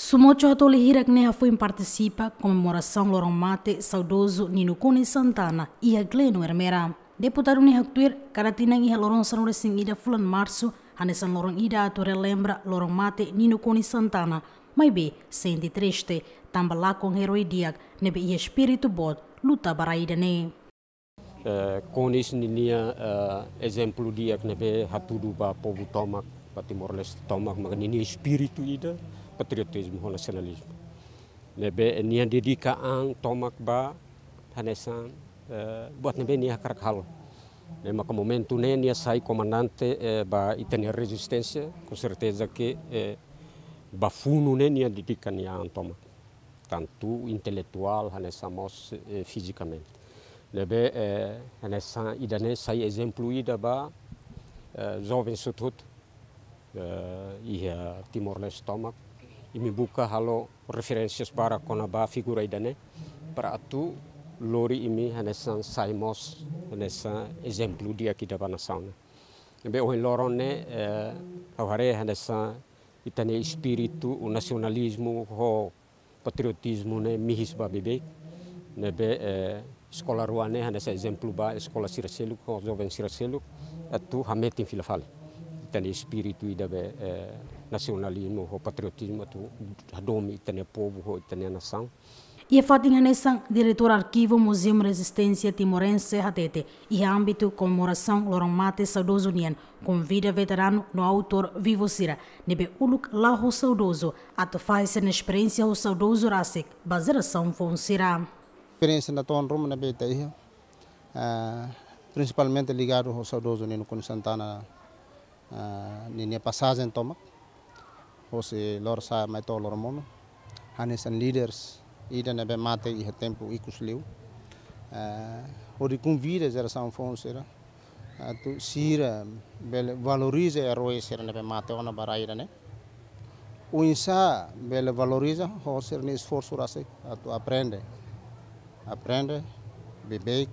Sumocho Atolihira que neha foi em participa, comemoração Lorong Mate, saudoso Nino Cune Santana e a Gleno Hermera. Deputado neha actuir, caratinang iha Loron Sanure Singida Fulan Março, Hanesan Loron Ida Atore Lembra, Lorong Mate, Nino Cune Santana, mas be, sente triste, tamba lá com heroidiac, nebe e espírito bod, luta para ida ne. Uh, eh, Konis ninia uh, eh, exemplo diak nebe hatudu ba povo tomak, ba Timor-Leste tomak, maga ninia espírito ida, patriotisme ho nationalisme nebe ni ande di ka an tomak ba hanesan uh, eh, buat nebe ni akrak halo ne ma momentu ne ni sai comandante uh, eh, ba itene resistencia con certeza che uh, eh, ba funu ne ni ande di ka ni an tomak tanto intelectual hanesan mos uh, fisicamente nebe uh, hanesan idane sai exemplu ida ba uh, jovem sutut uh, ia timor leste tomak buka halo referensias bara kona ba figura idane para atu lori imi hanesan saimos hanesan exemplu dia kita bana sauna be oi lorone eh, hare hanesan itane espiritu o nacionalismo ho patriotismo ne mihis ba bebe eh, ne be sekolah ruane hanesan exemplu ba sekolah siraselu ko joven siraselu atu hametin filafale itane espírito e dabe eh, nacionalismo ou patriotismo tu adome itane povo ou itane nação e a fatinha Nessan, diretor arquivo Museu Resistência Timorense Hatete e âmbito comemoração Lorong Mate Saudoso Unian convida veterano no autor Vivo Sira nebe uluk laho saudoso a faz na experiência o saudoso rasek baseiração fonsira experiência na ton Roma na beta eh, principalmente ligado ao saudoso Nino Santana ah, ninia passagem tomak hosi lor sa mai to lor mono hanis and leaders ida nebe mate i tempo ikus liu ah, ori convida geração fonsera ah, tu sira bel valoriza a roe, sera nebe mate ona baraira né o insa bele valoriza hoser ni esforço rase tu aprende aprende bebe,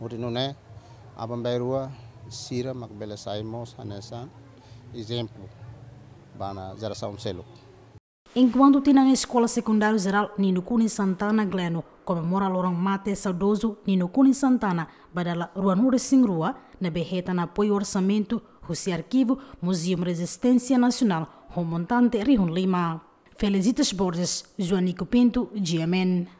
ori não né abambai sira Macbela saimos Anessa, exemplo bana geração selo. Enquanto tem na escola secundária geral Nino Cunha Santana Gleno comemora lorang mate saudoso Nino Cunha Santana badala Ruanura Singrua na berreta na apoio orçamento Rússia Arquivo Museu Resistência Nacional Romontante Rio Lima. Felicitas Borges, Joanico Pinto, GMN.